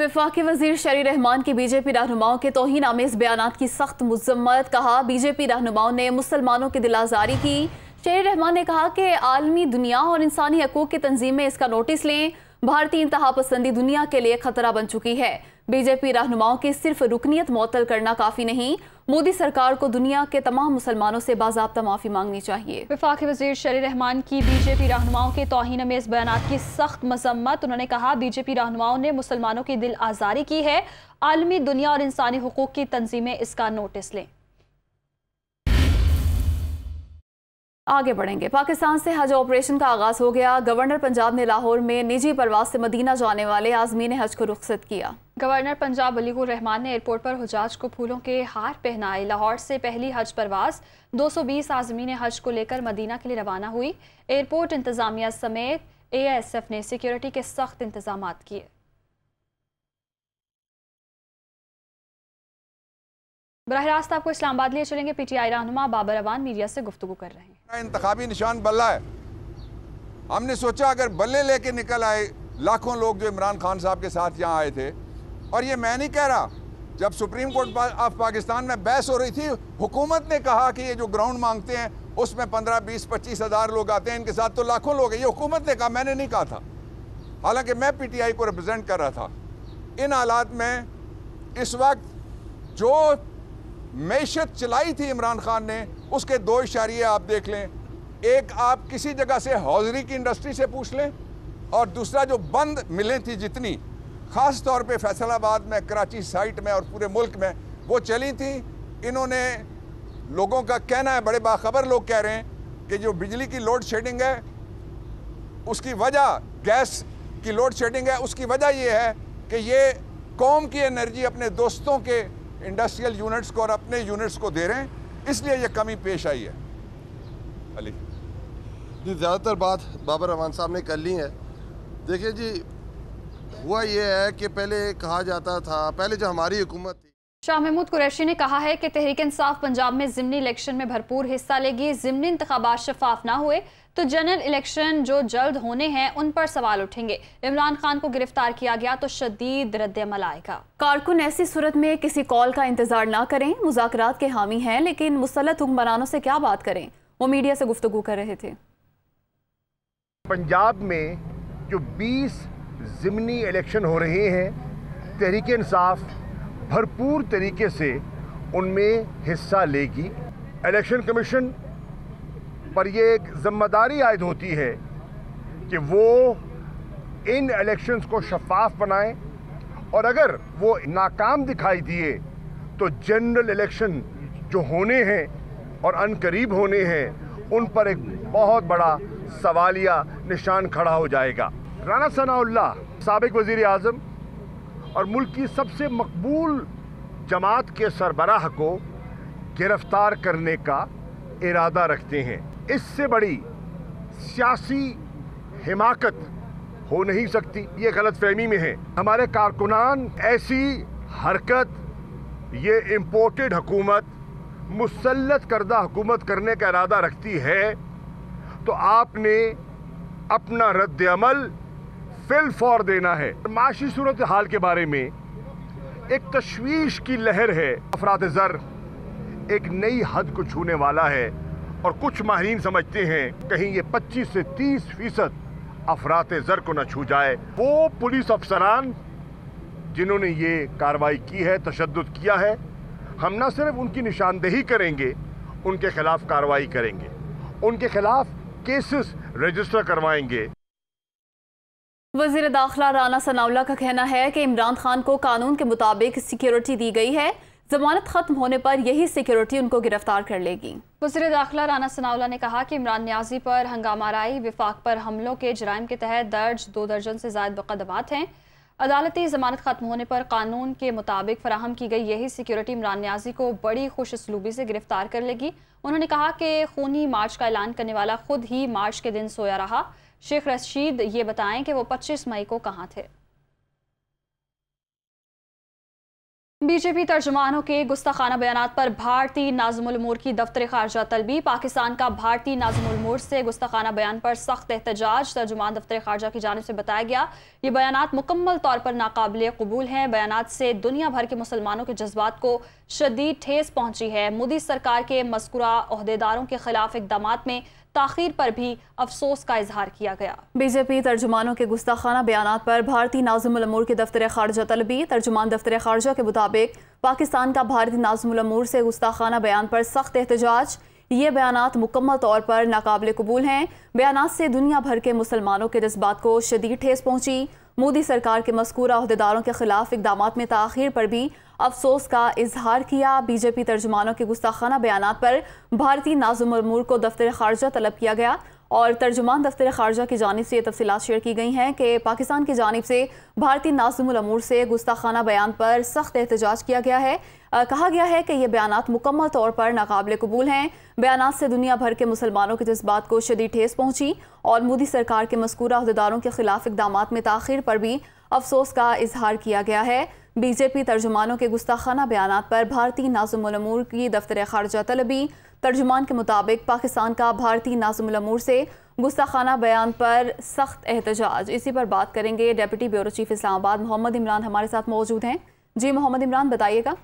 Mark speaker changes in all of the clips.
Speaker 1: विफाक वजीर शरी रहमान की बीजेपी रहनुमाओं के तोहन आमेज बयान की सख्त मजम्मत कहा बीजेपी रहनुमाओं ने मुसलमानों की दिलाजारी की शरी रहमान ने कहा कि आलमी दुनिया और इंसानी हकूक की तंजीमें इसका नोटिस लें भारतीय इंतहा पसंदी दुनिया के लिए खतरा बन चुकी है बीजेपी रहनुमाओं की सिर्फ रुकनीत मअतल करना काफी नहीं मोदी सरकार को दुनिया के तमाम मुसलमानों से बाबा माफी मांगनी चाहिए विफाक वजीर शरी रहमान की
Speaker 2: बीजेपी रहनुमाओं के तोहन इस बयान की सख्त मजम्मत उन्होंने कहा बीजेपी रहनुमाओं ने मुसलमानों की दिल आजारी की है आलमी दुनिया और इंसानी हकूक की तंजीमें इसका नोटिस लें
Speaker 1: आगे बढ़ेंगे पाकिस्तान से हज ऑपरेशन का आगाज हो गया गवर्नर पंजाब ने लाहौर में निजी परवास से मदीना जाने वाले आजमीन हज को रुखसत किया गवर्नर
Speaker 2: पंजाब अलीकुर रहमान ने एयरपोर्ट पर हजाज को फूलों के हार पहनाए लाहौर से पहली हज परवास 220 आजमीन हज को लेकर मदीना के लिए रवाना हुई एयरपोर्ट इंतजामिया समेत ए ने सिक्योरिटी के सख्त इंतजाम किए बरह रास्त आपको इस्लामाबाद लिए चलेंगे आई रहन बाबर अवान मीडिया से गुफ्तु कर रहे
Speaker 3: हैं इंतबी निशान बल्ला है हमने सोचा अगर बल्ले लेके निकल आए लाखों लोग जो इमरान खान साहब के साथ यहाँ आए थे और ये मैं नहीं कह रहा जब सुप्रीम कोर्ट ऑफ पाकिस्तान में बहस हो रही थी हुकूमत ने कहा कि ये जो ग्राउंड मांगते हैं उसमें पंद्रह बीस पच्चीस हज़ार लोग आते हैं इनके साथ तो लाखों लोग हैं ये हुकूमत ने कहा मैंने नहीं कहा था हालांकि मैं पीटीआई को रिप्रेजेंट कर रहा था इन हालात में इस वक्त जो मैशत चलाई थी इमरान खान ने उसके दो इशारे आप देख लें एक आप किसी जगह से हौजरी की इंडस्ट्री से पूछ लें और दूसरा जो बंद मिलें थी जितनी ख़ास तौर पे फैसलाबाद में कराची साइट में और पूरे मुल्क में वो चली थी इन्होंने लोगों का कहना है बड़े बाखबर लोग कह रहे हैं कि जो बिजली की लोड शेडिंग है उसकी वजह गैस की लोड शेडिंग है उसकी वजह ये है कि ये कौम की एनर्जी अपने दोस्तों के इंडस्ट्रियल यूनिट्स को और अपने यूनिट्स को दे
Speaker 4: रहे हैं इसलिए ये कमी पेश आई है अली जी ज़्यादातर बात बाबर रहमान साहब ने कर ली है देखिए जी हुआ ये है कि पहले कहा जाता था पहले जो हमारी हुकूमत थी
Speaker 2: शाह महमूद कुरैशी ने कहा है कि तहरीक इंसाफ पंजाब में जिमनी इलेक्शन में भरपूर हिस्सा लेगी जिमनी इंतबात शफाफ ना हुए तो जनरल इलेक्शन जो जल्द होने हैं उन पर सवाल उठेंगे इमरान खान को गिरफ्तार किया गया तो शदीद
Speaker 1: रद्दमल आएगा कारकुन ऐसी सूरत में किसी कॉल का इंतजार ना करें मुजाकर के हामी हैं लेकिन मुसलत हुक्मरानों से क्या बात करें वो मीडिया से गुफ्तु कर रहे थे
Speaker 4: पंजाब में जो बीस ज़मनी इलेक्शन हो रहे हैं तहरीक इंसाफ भरपूर तरीके से उनमें हिस्सा लेगी इलेक्शन कमीशन पर यह एक जिम्मेदारी आयद होती है कि वो इन इलेक्शंस को शफाफ बनाएं और अगर वो नाकाम दिखाई दिए तो जनरल इलेक्शन जो होने हैं और अनकरीब होने हैं उन पर एक बहुत बड़ा सवालिया निशान खड़ा हो जाएगा राना सनाउल्ला सबक वज़ी अजम और मुल्क की सबसे मकबूल जमात के सरबराह को गिरफ्तार करने का इरादा रखते हैं इससे बड़ी सियासी हिमाकत हो नहीं सकती ये गलत फहमी में है हमारे कारकुनान ऐसी हरकत ये इम्पोर्टेड हकूमत मुसलत करदा हुकूमत करने का इरादा रखती है तो आपने अपना रद्द अमल फिल फॉर देना है माशी सूरत हाल के बारे में एक तशवीश की लहर है अफराद ज़र एक नई हद को छूने वाला है और कुछ माहरीन समझते हैं कहीं ये 25 से 30 फीसद अफरात ज़र को न छू जाए वो पुलिस अफसरान जिन्होंने ये कार्रवाई की है तशद किया है हम ना सिर्फ उनकी निशानदेही करेंगे उनके खिलाफ कार्रवाई करेंगे उनके खिलाफ केसेस रजिस्टर करवाएंगे
Speaker 1: वजीर दाखिला राना सनावला का कहना है कि इमरान खान को कानून के मुताबिक सिक्योरिटी दी गई है जमानत खत्म होने पर यही सिक्योरिटी उनको गिरफ्तार कर लेगी
Speaker 2: वजीर दाखिला राना सनावला ने कहा कि इमरान न्याजी पर हंगामाराई विफाक पर हमलों के जराइम के तहत दर्ज दो दर्जन से ज्यादा मुकदमात हैं अदालती जमानत खत्म होने पर कानून के मुताबिक फराहम की गई यही सिक्योरिटी इमरान न्याजी को बड़ी खुश से गिरफ्तार कर लेगी उन्होंने कहा कि खूनी मार्च का ऐलान करने वाला खुद ही मार्च के दिन सोया रहा शेख रशीद ये बताएं कि वो 25 मई को कहाँ थे बीजेपी तर्जमानों के गुस्ताखाना बयान पर भारतीय नाजमुलमूर की दफ्तर खारजा तलबी पाकिस्तान का भारतीय नाजमुलमोर से गुस्ताखाना बयान पर सख्त एहतजाज तर्जुमान दफ्तर खारजा की जानब से बताया गया ये बयान मुकम्मल तौर पर नाकबिल कबूल हैं बयान से दुनिया भर के मुसलमानों के जज्बात को शदीद ठेस पहुंची है मोदी सरकार के मस्कुरा अहदेदारों के खिलाफ इकदाम में ताखिर पर भी अफसोस का
Speaker 1: इजहार किया गया बीजेपी तर्जुमानों के गुस्ताखाना बयान पर भारतीय नाजमूर के दफ्तर खारजा तलबी तर्जुमान दफ्तर खारजा के मुताबिक पाकिस्तान का भारतीय नाजमूर से गुस्ताखाना बयान पर सख्त एहतजाज ये बयान मुकम्मल तौर पर नाकबले कबूल हैं बयान से दुनिया भर के मुसलमानों के जज्बात को शदीद ठेस पहुँची मोदी सरकार के मस्कूरा अहदेदारों के खिलाफ इकदाम में तखिर पर भी अफसोस का इजहार किया बीजेपी तर्जमानों के गुस्ताखाना बयान पर भारतीय नाजुम को दफ्तर खारजा तलब किया गया और तर्जुमान दफ्तर खारजा की जानब से ये तफसी शेयर की गई हैं कि पाकिस्तान की जानब से भारतीय नाजुमूर से गुस्ताखाना बयान पर सख्त एहतजाज किया गया है आ, कहा गया है कि ये बयान मुकम्मल तौर पर नाकबले कबूल हैं बयान से दुनिया भर के मुसलमानों के जज्बात को शदी ठेस पहुँची और मोदी सरकार के मस्कूरा अहदेदारों के खिलाफ इकदाम में तखिर पर भी अफसोस का इजहार किया गया है बीजेपी तर्जुमानों के गुस्ताखाना बयान पर भारतीय नाजुमूर की दफ्तर खारजा तलबी तर्जुमान के मुताबिक पाकिस्तान का भारतीय नाजुमूर से गुस्ताखाना बयान पर सख्त एहतजाज इसी पर बात करेंगे deputy bureau chief Islamabad Mohammad Imran हमारे साथ मौजूद हैं जी मोहम्मद इमरान बताइएगा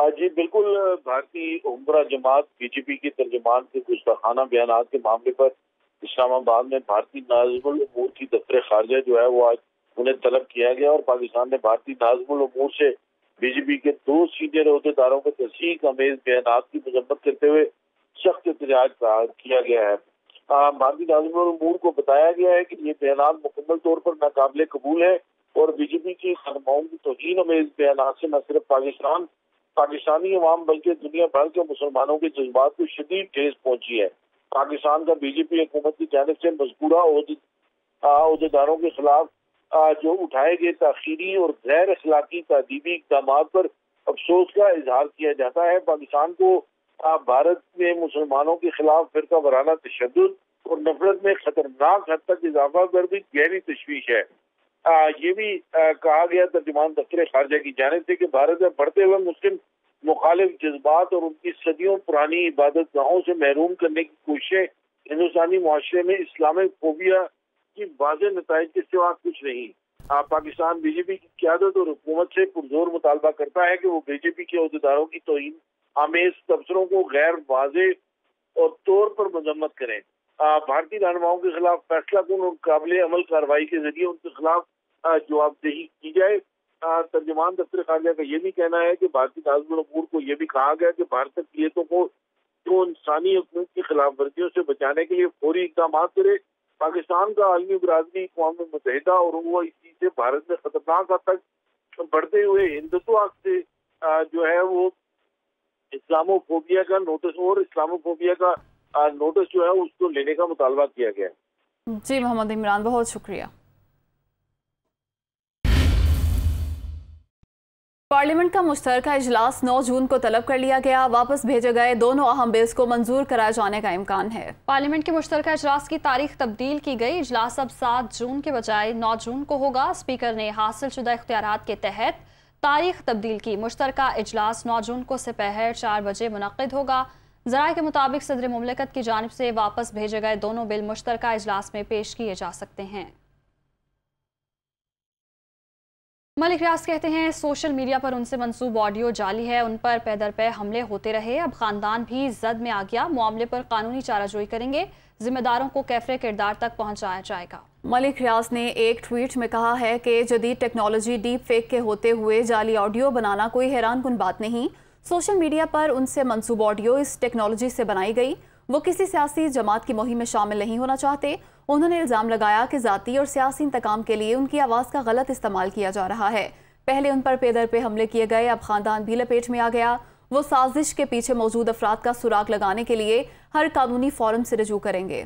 Speaker 5: हाँ जी बिल्कुल भारतीय उम्रा जमात बीजेपी के तर्जमान के गुस्ताखाना बयान के मामले पर इस्लामाबाद में भारतीय नाजमूर की दफ्तर खारजा जो है वो आज उन्हें तलब किया गया और पाकिस्तान ने भारतीय नाजमुल अमूर से बीजेपी के दो सीनियर अहदेदारों को तस्दीक अमेज बयान की मजम्मत करते हुए सख्त एहतजाज किया गया है भारतीय नाजमुल अमूर को बताया गया है कि ये बयान मुकम्मल तौर पर नाकबले कबूल है और बीजेपी की खनमाओं की तोहन अमेज बयान से न सिर्फ पाकिस्तान पाकिस्तानी अवाम बल्कि दुनिया भर के मुसलमानों के जज्बात को शदीद ठेस पहुंची है पाकिस्तान का बीजेपी हुकूमत की जानब से मजकूरा अहदेदारों के खिलाफ जो उठाए गए तखीरी और गैर अखलाकी तदीबी इकदाम पर अफसोस का इजहार किया जाता है पाकिस्तान को भारत में मुसलमानों के खिलाफ फिर वराना तशद और नफरत में खतरनाक हद तक इजाफा पर भी गहरी तशवीश है आ, ये भी आ, कहा गया तर्जमान दफ्तर खारजा की जाने से कि भारत में बढ़ते हुए मुस्लिम मुखालिफ जज्बात और उनकी सदियों पुरानी इबादत गाहों से महरूम करने की कोशिशें हिंदुस्तानी माशरे में इस्लामिक फोबिया कि वाज नतज के सिवा कुछ नहीं पाकिस्तान बीजेपी की क्यादत और हुकूमत से पुरजोर मुतालबा करता है कि वो बीजेपी के अहदेदारों की तोहन आमेज तबसरों को गैर वाज और तौर पर मजम्मत करें भारतीय रहनुमाओं के खिलाफ फैसला कन और काबिल अमल कार्रवाई के जरिए उनके खिलाफ जवाबदेही की जाए तर्जमान दफ्तर खारजा का यह भी कहना है कि भारतीय ताजमूर को यह भी कहा गया कि भारत तकलीतों को जो इंसानी हकूक की खिलाफ वर्जियों से बचाने के लिए फौरी इकदाम करे पाकिस्तान का आलमी बरदरी अकवा मुतहदा और इस चीज से भारत में खतरनाक हद तक बढ़ते हुए हिंदुत्व से जो है वो इस्लामोफोबिया का नोटिस और इस्लामोफोबिया का नोटिस जो है उसको लेने का मुतालबा
Speaker 6: किया गया
Speaker 1: जी मोहम्मद इमरान बहुत शुक्रिया पार्लियामेंट का मुश्तर इजलास 9 जून को तलब कर लिया गया वापस भेजे गए दोनों अहम बिल्स को मंजूर कराए जाने का इम्कान है पार्लियामेंट के मुश्तरक इजलास की
Speaker 2: तारीख तब्दील की गई इजलास अब 7 जून के बजाय 9 जून को होगा स्पीकर ने हासिल शुदा इख्तियार के तहत तारीख तब्दील की मुश्तरक इजलास नौ जून को सपहर चार बजे मुनद होगा जरा के मुताबिक सदर ममलिकत की जानब से वापस भेजे गए दोनों बिल मुश्तरक इजलास में पेश किए जा सकते हैं मलिक रियाज कहते हैं सोशल मीडिया पर उनसे मंसूब ऑडियो जाली है उन पर पैदर पे हमले होते रहे अब खानदान भी जद में आ गया मामले पर कानूनी चाराजोई करेंगे जिम्मेदारों को कैफरे किरदार तक पहुंचाया जाएगा
Speaker 1: मलिक रियाज ने एक ट्वीट में कहा है कि जदीद टेक्नोलॉजी डीप फेक के होते हुए जाली ऑडियो बनाना कोई हैरान कन बात नहीं सोशल मीडिया पर उनसे मनसूब ऑडियो इस टेक्नोलॉजी से बनाई गई वो किसी सियासी जमात की मुहिम में शामिल नहीं होना चाहते उन्होंने इल्ज़ाम लगाया कि जाति और सियासी इंतकाम के लिए उनकी आवाज़ का गलत इस्तेमाल किया जा रहा है पहले उन पर पेदर पे हमले किए गए अब खानदान भी लपेट में आ गया वो साजिश के पीछे मौजूद अफराद का सुराग लगाने के लिए हर कानूनी फॉरम से रजू करेंगे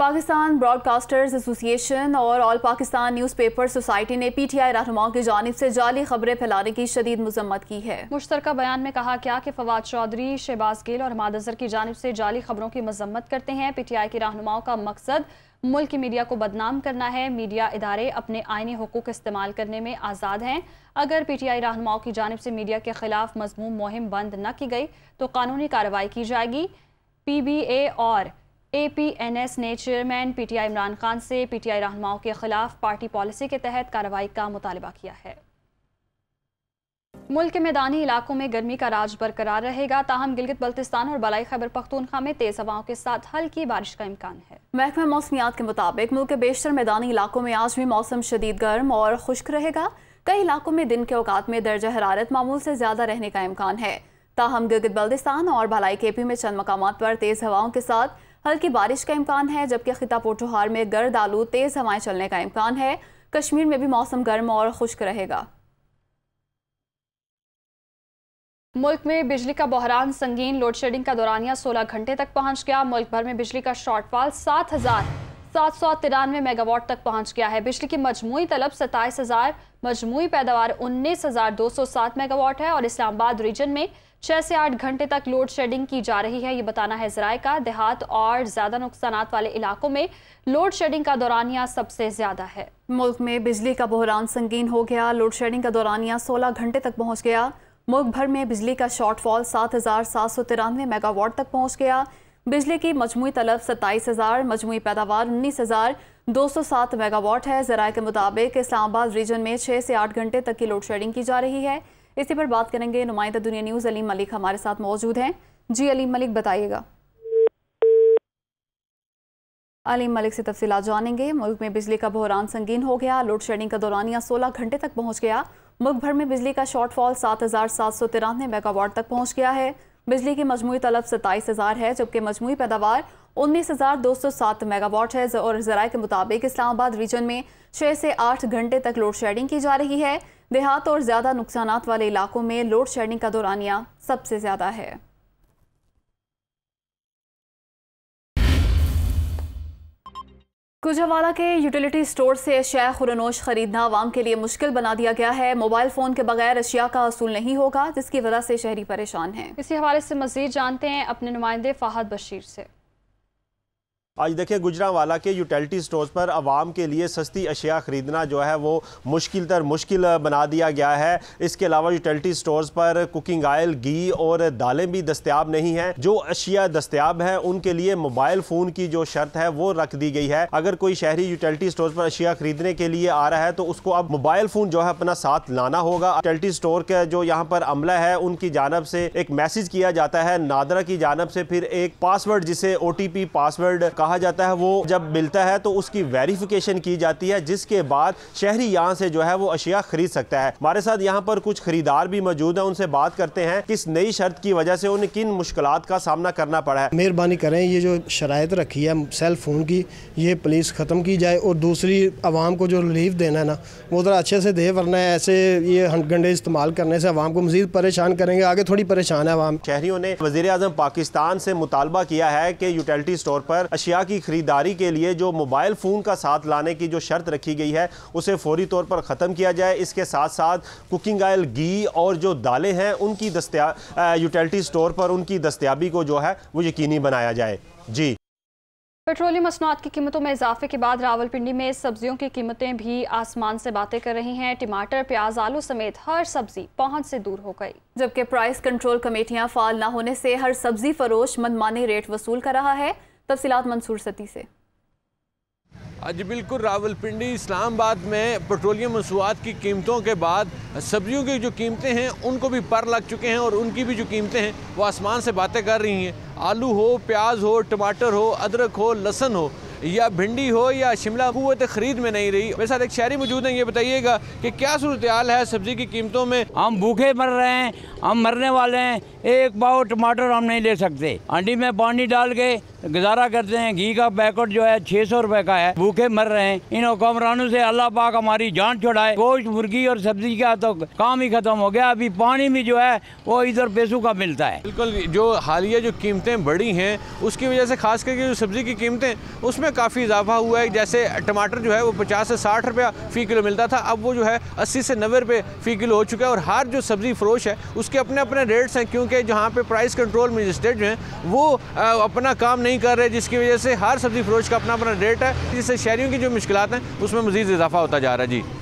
Speaker 1: पाकिस्तान ब्रॉडकास्टर्स एसोसिएशन और ऑल पाकिस्तान न्यूज़पेपर सोसाइटी ने पी टी आई रहनुमाओं की जानब से जाली खबरें फैलाने की शदीद मजम्मत की है मुश्तर बयान में कहा गया कि फवाद चौधरी शहबाज गिल और हमाद अजहर
Speaker 2: की जानब से जाली खबरों की मजम्मत करते हैं पी टी आई के रहनुमाओं का मकसद मुल्क की मीडिया को बदनाम करना है मीडिया इदारे अपने आइनी हकूक इस्तेमाल करने में आज़ाद हैं अगर पी टी आई रहनुमाओं की जानब से मीडिया के खिलाफ मजमू मुहिम बंद न की गई तो कानूनी कार्रवाई की जाएगी पी बी ए और ए पी एन एस ने chairman P T I Imran Khan से पी टी आई रहनुमाओं के खिलाफ पार्टी पॉलिसी के तहत कार्रवाई का मुतालबा किया है मुल्क के मैदानी इलाकों में गर्मी का राज बरकरार रहेगा ताहम गिलगित बल्तिस्तान और बलाई खैबर पख्तूनखा में तेज हवाओं के साथ हल्की बारिश का इम्कान
Speaker 1: है महकमा मौसमियात के मुताबिक मुल्क के बेशतर मैदानी इलाकों में आज भी मौसम शदीद गर्म और खुश्क रहेगा कई इलाकों में दिन के औकात में दर्ज हरारत मामूल से ज़्यादा रहने का इम्कान है ताहम गिलगित बल्तिस्तान और भलाई के पी में चंद मकाम पर तेज़ हवाओं के साथ हल्की बारिश का इम्कान है जबकि खिता पोटोहार में गर्द आलू तेज़ हवाएं चलने का इम्कान है कश्मीर में भी मौसम गर्म और खुश्क रहेगा मुल्क में बिजली का बहरान संगीन लोड शेडिंग का दौरानिया
Speaker 2: 16 घंटे तक पहुंच गया मुल्क भर में बिजली का शॉर्टफॉल सात हजार सात सौ तिरानवे मेगावाट तक पहुंच गया है बिजली की मजमू तलब सत्ताईस हजार मजमू पैदावार उन्नीस हजार दो सौ सात मेगावाट है और इस्लामाबाद रीजन में छह से आठ घंटे तक लोड शेडिंग की जा रही है ये बताना है जराय का देहात और ज्यादा नुकसान वाले इलाकों में लोड शेडिंग का दौरानिया
Speaker 1: सबसे ज्यादा है मुल्क में बिजली का बहरान संगीन हो गया लोड शेडिंग का दौरानिया सोलह घंटे तक पहुँच गया मुल्क भर में बिजली का शॉर्टफॉल सात हजार सात सौ तिरानवे मेगावाट तक पहुँच गया बिजली की मजमू तलब सत्ताईस हज़ार मजमू पैदावार उन्नीस हज़ार दो सौ सात मेगावाट है जराये के मुताबिक इस्लामाबाद रीजन में छः से आठ घंटे तक की लोड शेडिंग की जा रही है इसी पर बात करेंगे नुमाइंदा दुनिया न्यूज अलीम मलिक हमारे साथ मौजूद हैं जी अलीम मलिक बताइएगा अलीम मलिक से तफसी जानेंगे मुल्क में बिजली का बहरान संगीन हो गया लोड शेडिंग का दौरानिया सोलह घंटे तक पहुंच गया मुल्क भर में बिजली का शॉर्टफॉल सात हज़ार सात सौ तिरानवे मेगावाट तक पहुंच गया है बिजली की मजमू तलब सत्ताईस हज़ार है जबकि मजमू पैदावार उन्नीस हज़ार दो सौ सात मेगावाट है और जराये के मुताबिक इस्लामाबाद रीजन में छह से आठ घंटे तक लोड शेडिंग की जा रही है देहात और ज़्यादा नुकसान वाले इलाकों में लोड शेडिंग का दौरानिया सबसे ज़्यादा है कुजावाला के यूटिलिटी स्टोर से अशिया खुरनोश खरीदना आवाम के लिए मुश्किल बना दिया गया है मोबाइल फ़ोन के बगैर अशिया का असूल नहीं होगा जिसकी वजह से शहरी परेशान हैं इसी हवाले से मजीद जानते हैं अपने नुमाइंदे
Speaker 2: फाहद बशीर से
Speaker 6: आज देखिए गुजरावाला के यूटिलिटी स्टोर्स पर आवाम के लिए सस्ती अशिया ख़रीदना जो है वो मुश्किल तर मुश्किल बना दिया गया है इसके अलावा यूटिलिटी स्टोर्स पर कुकिंग आयल घी और दालें भी दस्तियाब नहीं हैं जो अशिया दस्तियाब हैं उनके लिए मोबाइल फ़ोन की जो शर्त है वो रख दी गई है अगर कोई शहरी यूटिलिटी स्टोर पर अशिया ख़रीदने के लिए आ रहा है तो उसको अब मोबाइल फ़ोन जो है अपना साथ लाना होगा यूटिलिटी स्टोर का जो यहाँ पर अमला है उनकी जानब से एक मैसेज किया जाता है नादरा की जानब से फिर एक पासवर्ड जिसे ओ पासवर्ड कहा कहा जाता है वो जब मिलता है तो उसकी वेरिफिकेशन की जाती है जिसके बाद शहरी यहाँ से जो है वो अशिया खरीद सकता है हमारे साथ यहाँ पर कुछ खरीदार भी मौजूद है उनसे बात करते हैं किस नई शर्त की वजह से उन्हें किन मुश्किल का सामना करना पड़ा है मेहरबानी करें ये जो शरात रखी है सेल फ़ोन की ये प्लीज़ ख़त्म की जाए और दूसरी आवाम को जो रिलीफ देना है ना वो ज़रा अच्छे से दे वरना ऐसे ये गंडे इस्तेमाल करने से आवाम को मजीद परेशान करेंगे आगे थोड़ी परेशान है आवाम शहरीों ने वजी अजम पाकिस्तान से मुतालबा किया है कि यूटिलिटी स्टोर पर अशिया अशिया की ख़रीदारी के लिए जो मोबाइल फ़ोन का साथ लाने की जो शर्त रखी गई है उसे फौरी तौर पर ख़त्म किया जाए इसके साथ साथ कुकिंग ऑयल घी और जो दालें हैं उनकी दस्तिया यूटिलिटी स्टोर पर उनकी दस्तियाबी को जो है वो यकीनी बनाया जाए जी
Speaker 2: पेट्रोलियम मसनूआत की कीमतों में इजाफे के बाद रावलपिंडी में सब्जियों की कीमतें भी आसमान से बातें कर रही हैं टमाटर प्याज आलू समेत हर सब्जी
Speaker 1: पहुंच से दूर हो गई जबकि प्राइस कंट्रोल कमेटियां फाल न होने से हर सब्जी फरोश मनमाने रेट वसूल कर रहा है तफसीत मंसूर सती से
Speaker 6: आज बिल्कुल रावलपिंडी इस्लामाबाद में पेट्रोलियम मसूआत की कीमतों के बाद सब्जियों की जो कीमतें हैं उनको भी पर लग चुके हैं और उनकी भी जो कीमतें हैं वो आसमान से बातें कर रही हैं आलू हो प्याज हो टमाटर हो अदरक हो लहसन हो या भिंडी हो या शिमला कुत
Speaker 3: खरीद में नहीं रही मेरे साथ एक शहरी मौजूद है ये बताइएगा कि क्या सूरत है सब्जी की कीमतों में हम भूखे मर रहे हैं हम मरने वाले हैं एक पाव टमाटर हम नहीं ले सकते आंटी में पानी डाल के गुजारा करते हैं घी का पैकेट जो है छः सौ रुपए का है भूखे मर रहे हैं इन हुक्मरानों से अल्लाह पाक हमारी जान छुड़ाए गोश्त मुर्गी और सब्जी का तो काम ही खत्म हो गया अभी पानी भी जो है वो इधर पैसों का मिलता है बिल्कुल जो हालिया जो कीमतें बढ़ी
Speaker 6: हैं उसकी वजह से खास करके जो सब्ज़ी की कीमतें उसमें काफ़ी इजाफा हुआ है जैसे टमाटर जो है वो पचास से साठ रुपया फ़ी किलो मिलता था अब वो जो है अस्सी से नब्बे रुपये फ़ी किलो हो चुका है और हर जो सब्ज़ी फरोश है उसके अपने अपने रेट्स हैं क्योंकि जहाँ पे प्राइस कंट्रोल मजिस्ट्रेट जो है वो अपना काम नहीं कर रहे जिसकी वजह से हर सब्ज़ी फरोश का अपना अपना रेट है जिससे शहरीों की जो मुश्किल हैं उसमें मज़ीद इजाफा होता जा रहा है जी